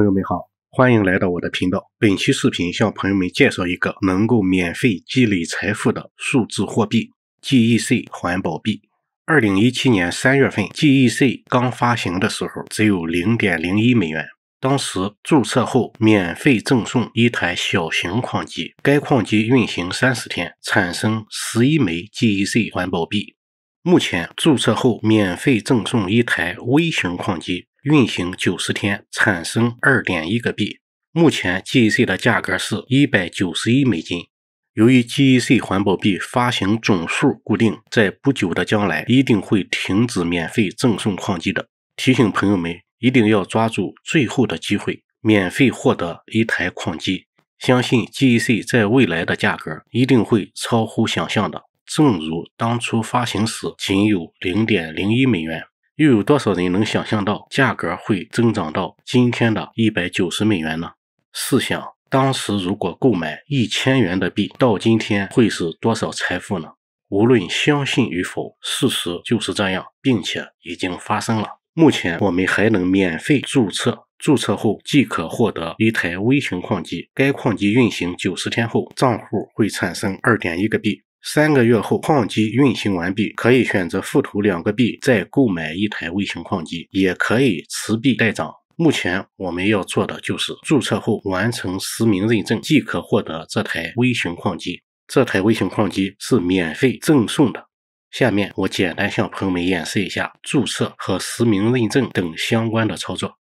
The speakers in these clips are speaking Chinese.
朋友们好，欢迎来到我的频道。本期视频向朋友们介绍一个能够免费积累财富的数字货币 ——GEC 环保币。二零一七年三月份，GEC 刚发行的时候只有零点零一美元。当时注册后免费赠送一台小型矿机，该矿机运行三十天产生十一枚 GEC 环保币。目前注册后免费赠送一台微型矿机。运行九十天产生二点一个币，目前 GEC 的价格是一百九十一美金。由于 GEC 环保币发行总数固定，在不久的将来一定会停止免费赠送矿机的。提醒朋友们，一定要抓住最后的机会，免费获得一台矿机。相信 GEC 在未来的价格一定会超乎想象的，正如当初发行时仅有零点零一美元。又有多少人能想象到价格会增长到今天的一百九十美元呢？试想，当时如果购买一千元的币，到今天会是多少财富呢？无论相信与否，事实就是这样，并且已经发生了。目前我们还能免费注册，注册后即可获得一台微型矿机。该矿机运行九十天后，账户会产生二点一个币。三个月后，矿机运行完毕，可以选择附图两个币再购买一台微型矿机，也可以持币待涨。目前我们要做的就是注册后完成实名认证，即可获得这台微型矿机。这台微型矿机是免费赠送的。下面我简单向朋友们演示一下注册和实名认证等相关的操作。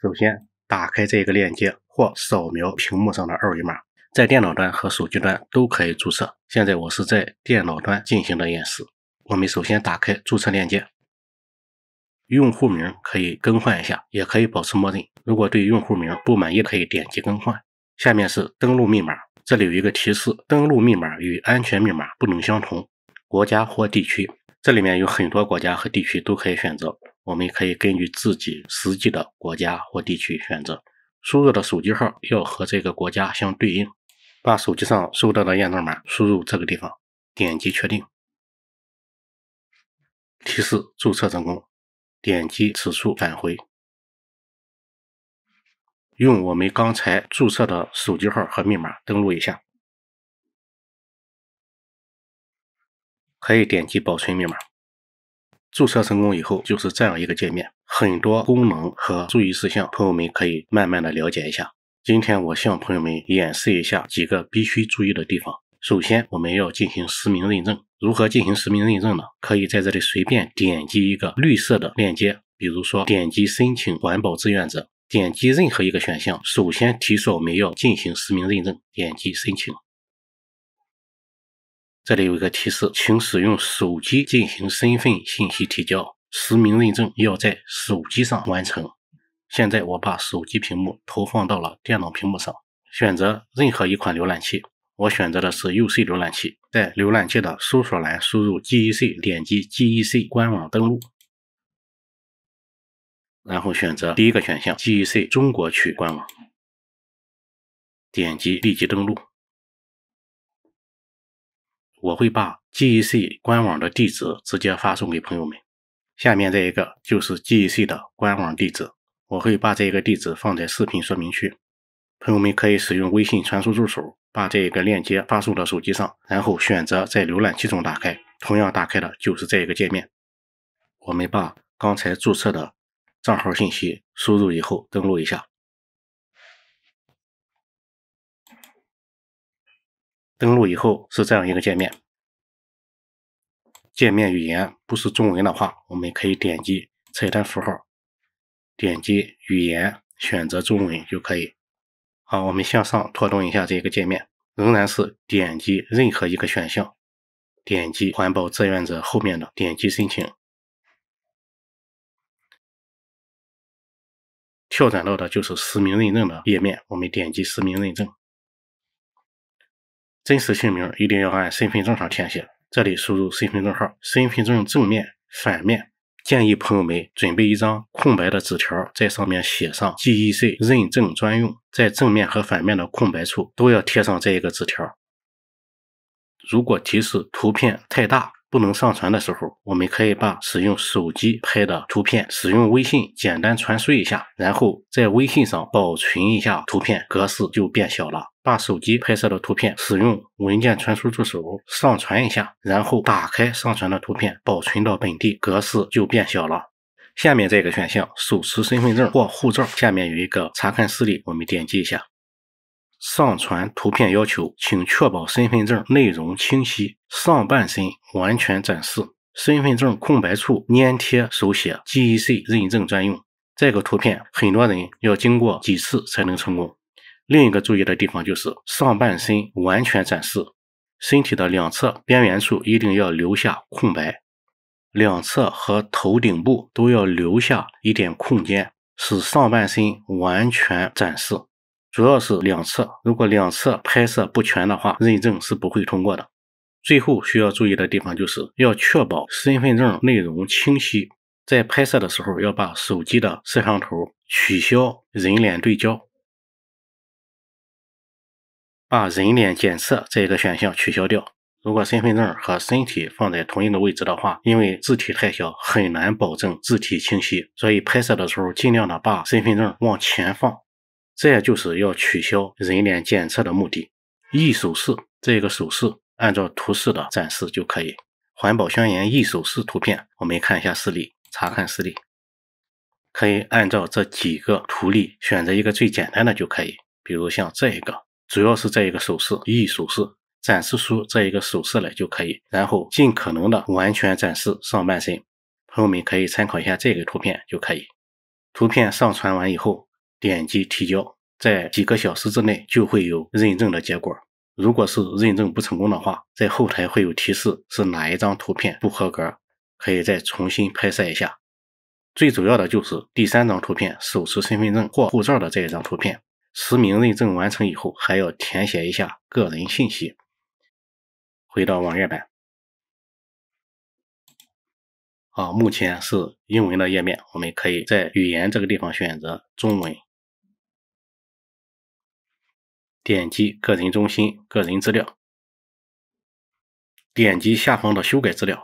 首先，打开这个链接或扫描屏幕上的二维码。在电脑端和手机端都可以注册。现在我是在电脑端进行的演示。我们首先打开注册链接，用户名可以更换一下，也可以保持默认。如果对用户名不满意，可以点击更换。下面是登录密码，这里有一个提示：登录密码与安全密码不能相同。国家或地区，这里面有很多国家和地区都可以选择，我们可以根据自己实际的国家或地区选择。输入的手机号要和这个国家相对应。把手机上收到的验证码输入这个地方，点击确定。提示注册成功，点击此处返回。用我们刚才注册的手机号和密码登录一下，可以点击保存密码。注册成功以后就是这样一个界面，很多功能和注意事项，朋友们可以慢慢的了解一下。今天我向朋友们演示一下几个必须注意的地方。首先，我们要进行实名认证。如何进行实名认证呢？可以在这里随便点击一个绿色的链接，比如说点击“申请环保志愿者”，点击任何一个选项。首先提示我们要进行实名认证，点击申请。这里有一个提示，请使用手机进行身份信息提交。实名认证要在手机上完成。现在我把手机屏幕投放到了电脑屏幕上，选择任何一款浏览器，我选择的是 UC 浏览器，在浏览器的搜索栏输入 GEC，点击 GEC 官网登录，然后选择第一个选项 GEC 中国区官网，点击立即登录。我会把 GEC 官网的地址直接发送给朋友们。下面这一个就是 GEC 的官网地址。我会把这个地址放在视频说明区，朋友们可以使用微信传输助手把这个链接发送到手机上，然后选择在浏览器中打开。同样打开的就是这一个界面。我们把刚才注册的账号信息输入以后，登录一下。登录以后是这样一个界面。界面语言不是中文的话，我们可以点击菜单符号。点击语言，选择中文就可以。好，我们向上拖动一下这个界面，仍然是点击任何一个选项，点击环保志愿者后面的点击申请，跳转到的就是实名认证的页面。我们点击实名认证，真实姓名一定要按身份证上填写。这里输入身份证号，身份证正面、反面，建议朋友们准备一张。空白的纸条，在上面写上 “GEC 认证专用”。在正面和反面的空白处都要贴上这一个纸条。如果提示图片太大不能上传的时候，我们可以把使用手机拍的图片使用微信简单传输一下，然后在微信上保存一下图片，格式就变小了。把手机拍摄的图片使用文件传输助手上传一下，然后打开上传的图片保存到本地，格式就变小了。下面这个选项，手持身份证或护照，下面有一个查看视力，我们点击一下。上传图片要求，请确保身份证内容清晰，上半身完全展示，身份证空白处粘贴手写。GEC 认证专用。这个图片很多人要经过几次才能成功。另一个注意的地方就是上半身完全展示，身体的两侧边缘处一定要留下空白。两侧和头顶部都要留下一点空间，使上半身完全展示。主要是两侧，如果两侧拍摄不全的话，认证是不会通过的。最后需要注意的地方就是要确保身份证内容清晰，在拍摄的时候要把手机的摄像头取消人脸对焦，把人脸检测这个选项取消掉。如果身份证和身体放在同一个位置的话，因为字体太小，很难保证字体清晰，所以拍摄的时候尽量的把身份证往前放。这就是要取消人脸检测的目的。易手势这个手势按照图示的展示就可以。环保宣言易手势图片，我们看一下示例，查看示例，可以按照这几个图例选择一个最简单的就可以，比如像这一个，主要是这一个手势，易手势。展示出这一个手势来就可以，然后尽可能的完全展示上半身，朋友们可以参考一下这个图片就可以。图片上传完以后，点击提交，在几个小时之内就会有认证的结果。如果是认证不成功的话，在后台会有提示是哪一张图片不合格，可以再重新拍摄一下。最主要的就是第三张图片，手持身份证或护照的这一张图片，实名认证完成以后，还要填写一下个人信息。回到网页版，啊，目前是英文的页面，我们可以在语言这个地方选择中文。点击个人中心，个人资料，点击下方的修改资料，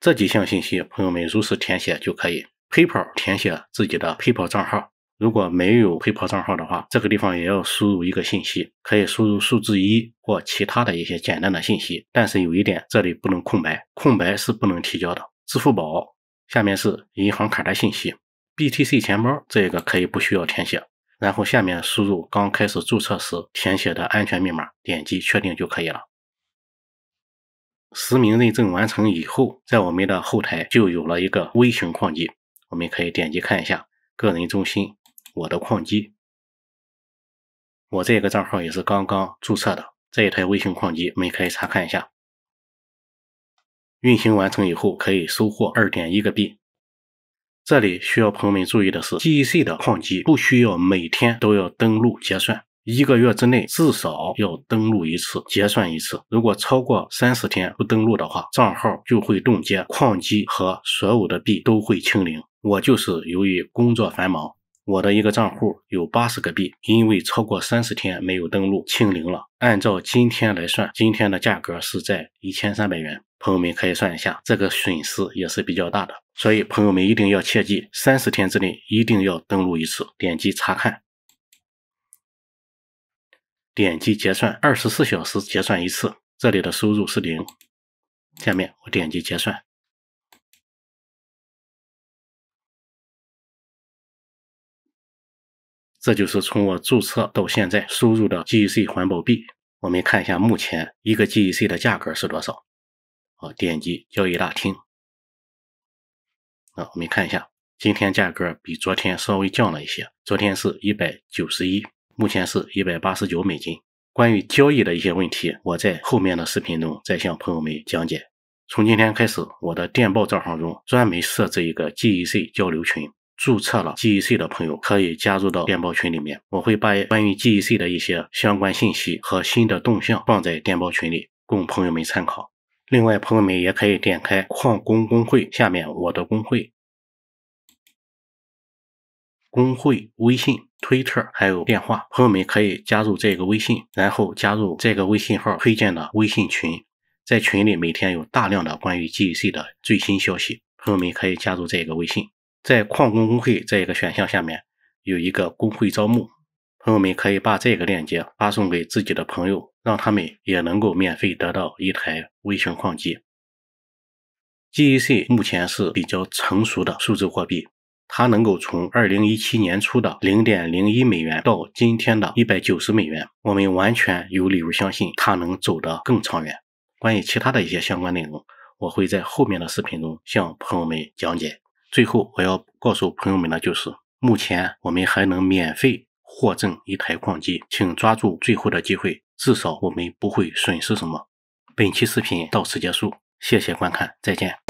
这几项信息，朋友们如实填写就可以。PayPal 填写自己的 PayPal 账号。如果没有 PayPal 账号的话，这个地方也要输入一个信息，可以输入数字一或其他的一些简单的信息。但是有一点，这里不能空白，空白是不能提交的。支付宝，下面是银行卡的信息，BTC 钱包这个可以不需要填写。然后下面输入刚开始注册时填写的安全密码，点击确定就可以了。实名认证完成以后，在我们的后台就有了一个微型矿机，我们可以点击看一下个人中心。我的矿机，我这个账号也是刚刚注册的这一台微型矿机，我们可以查看一下。运行完成以后，可以收获二点一个币。这里需要朋友们注意的是，GEC 的矿机不需要每天都要登录结算，一个月之内至少要登录一次结算一次。如果超过三十天不登录的话，账号就会冻结，矿机和所有的币都会清零。我就是由于工作繁忙。我的一个账户有八十个币，因为超过三十天没有登录清零了。按照今天来算，今天的价格是在一千三百元。朋友们可以算一下，这个损失也是比较大的。所以朋友们一定要切记，三十天之内一定要登录一次，点击查看，点击结算，二十四小时结算一次。这里的收入是零。下面我点击结算。这就是从我注册到现在收入的 GEC 环保币。我们看一下目前一个 GEC 的价格是多少。好，点击交易大厅。啊，我们看一下，今天价格比昨天稍微降了一些，昨天是一百九十一，目前是一百八十九美金。关于交易的一些问题，我在后面的视频中再向朋友们讲解。从今天开始，我的电报账号中专门设置一个 GEC 交流群。注册了 GEC 的朋友可以加入到电报群里面，我会把关于 GEC 的一些相关信息和新的动向放在电报群里供朋友们参考。另外，朋友们也可以点开矿工工会下面我的工会工会微信、推特还有电话，朋友们可以加入这个微信，然后加入这个微信号推荐的微信群，在群里每天有大量的关于 GEC 的最新消息，朋友们可以加入这个微信。在矿工工会这一个选项下面有一个工会招募，朋友们可以把这个链接发送给自己的朋友，让他们也能够免费得到一台微型矿机。GEC 目前是比较成熟的数字货币，它能够从二零一七年初的零点零一美元到今天的一百九十美元，我们完全有理由相信它能走得更长远。关于其他的一些相关内容，我会在后面的视频中向朋友们讲解。最后，我要告诉朋友们的就是，目前我们还能免费获赠一台矿机，请抓住最后的机会，至少我们不会损失什么。本期视频到此结束，谢谢观看，再见。